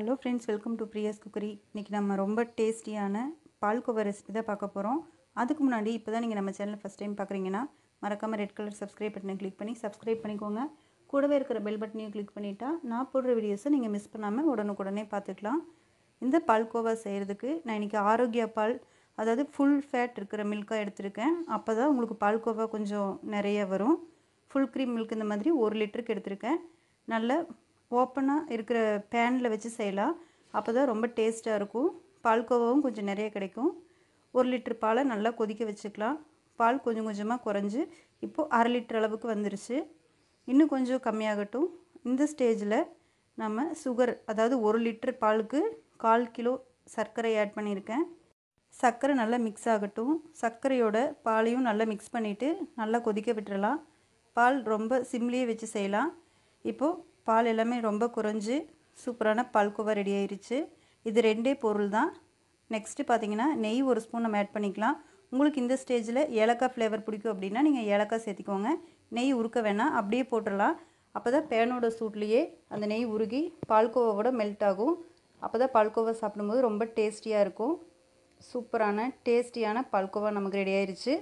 hello friends welcome to Priya's cookery இன்றைக்கி நம்ம ரொம்ப டேஸ்டியான பால்கோவா ரெசிபி தான் பார்க்க போகிறோம் அதுக்கு முன்னாடி இப்போ தான் நீங்கள் நம்ம சேனல் ஃபஸ்ட் டைம் பார்க்குறீங்கன்னா மறக்காமல் ரெட் கலர் சப்ஸ்கிரைப் பட்டனை கிளிக் பண்ணி சப்ஸ்கிரைப் பண்ணிக்கோங்க கூடவே இருக்கிற பெல் பட்டனையும் கிளிக் பண்ணிவிட்டால் நான் போடுற வீடியோஸை நீங்கள் மிஸ் பண்ணாமல் உடனுக்குடனே பார்த்துக்கலாம் இந்த பால்கோவா செய்கிறதுக்கு நான் இன்றைக்கி ஆரோக்கியா பால் அதாவது ஃபுல் ஃபேட் இருக்கிற மில்காக எடுத்திருக்கேன் அப்போ தான் உங்களுக்கு பால்கோவா கொஞ்சம் நிறைய வரும் ஃபுல் க்ரீம் மில்க் இந்த மாதிரி ஒரு லிட்டருக்கு எடுத்திருக்கேன் நல்ல ஓப்பனாக இருக்கிற பேனில் வச்சு செய்யலாம் அப்போ தான் ரொம்ப டேஸ்ட்டாக இருக்கும் பால்கோவாவும் கொஞ்சம் நிறைய கிடைக்கும் ஒரு லிட்டர் பாலை நல்லா கொதிக்க வச்சுக்கலாம் பால் கொஞ்சம் கொஞ்சமாக குறைஞ்சி இப்போது அரை லிட்டர் அளவுக்கு வந்துருச்சு இன்னும் கொஞ்சம் கம்மியாகட்டும் இந்த ஸ்டேஜில் நம்ம சுகர் அதாவது ஒரு லிட்டர் பாலுக்கு கால் கிலோ சர்க்கரை ஆட் பண்ணியிருக்கேன் சர்க்கரை நல்லா மிக்ஸ் ஆகட்டும் சர்க்கரையோட பாலையும் நல்லா மிக்ஸ் பண்ணிவிட்டு நல்லா கொதிக்க விட்டுறலாம் பால் ரொம்ப சிம்லியே வச்சு செய்யலாம் இப்போது பால் எல்லாமே ரொம்ப குறைஞ்சி சூப்பரான பால்கோவா ரெடி ஆயிடுச்சு இது ரெண்டே பொருள் தான் நெக்ஸ்ட்டு பார்த்தீங்கன்னா நெய் ஒரு ஸ்பூன் நம்ம ஆட் பண்ணிக்கலாம் உங்களுக்கு இந்த ஸ்டேஜில் ஏலக்காய் ஃப்ளேவர் பிடிக்கும் அப்படின்னா நீங்கள் ஏலக்காய் சேர்த்திக்கோங்க நெய் உருக்க வேணாம் அப்படியே போட்டுடலாம் அப்போ தான் பேனோட சூட்லேயே அந்த நெய் உருகி பால்கோவாவோட மெல்ட் ஆகும் அப்போ தான் பால்கோவா சாப்பிடும்போது ரொம்ப டேஸ்டியாக இருக்கும் சூப்பரான டேஸ்டியான பால்கோவா நமக்கு ரெடி ஆயிடுச்சு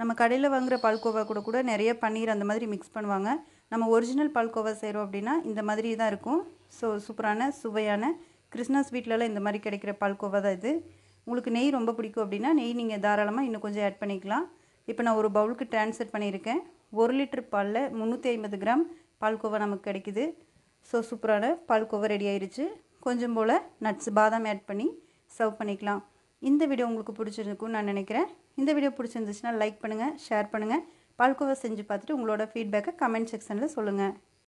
நம்ம கடையில் வாங்குகிற பால்கோவா கூட கூட நிறைய பன்னீர் அந்த மாதிரி மிக்ஸ் பண்ணுவாங்க நம்ம ஒரிஜினல் பால்கோவா செய்கிறோம் அப்படின்னா இந்த மாதிரி தான் இருக்கும் ஸோ சூப்பரான சுவையான கிருஷ்ணா ஸ்வீட்லலாம் இந்த மாதிரி கிடைக்கிற பால்கோவா தான் இது உங்களுக்கு நெய் ரொம்ப பிடிக்கும் அப்படின்னா நெய் நீங்கள் தாராளமாக இன்னும் கொஞ்சம் ஆட் பண்ணிக்கலாம் இப்போ நான் ஒரு பவுலுக்கு ட்ரான்ஸ்ஃபர் பண்ணியிருக்கேன் ஒரு லிட்டர் பாலில் முந்நூற்றி ஐம்பது கிராம் பால்கோவா நமக்கு கிடைக்குது ஸோ சூப்பரான பால்கோவா ரெடி ஆயிடுச்சு கொஞ்சம் போல் நட்ஸ் பாதாம் ஆட் பண்ணி சர்வ் பண்ணிக்கலாம் இந்த வீடியோ உங்களுக்கு பிடிச்சிருக்குன்னு நான் நினைக்கிறேன் இந்த வீடியோ பிடிச்சிருந்துச்சுன்னா லைக் பண்ணுங்கள் ஷேர் பண்ணுங்கள் பால்கோவா செஞ்சு பார்த்துட்டு உங்களோட ஃபீட்பேக்கை கமெண்ட் செக்ஷனில் சொல்லுங்கள்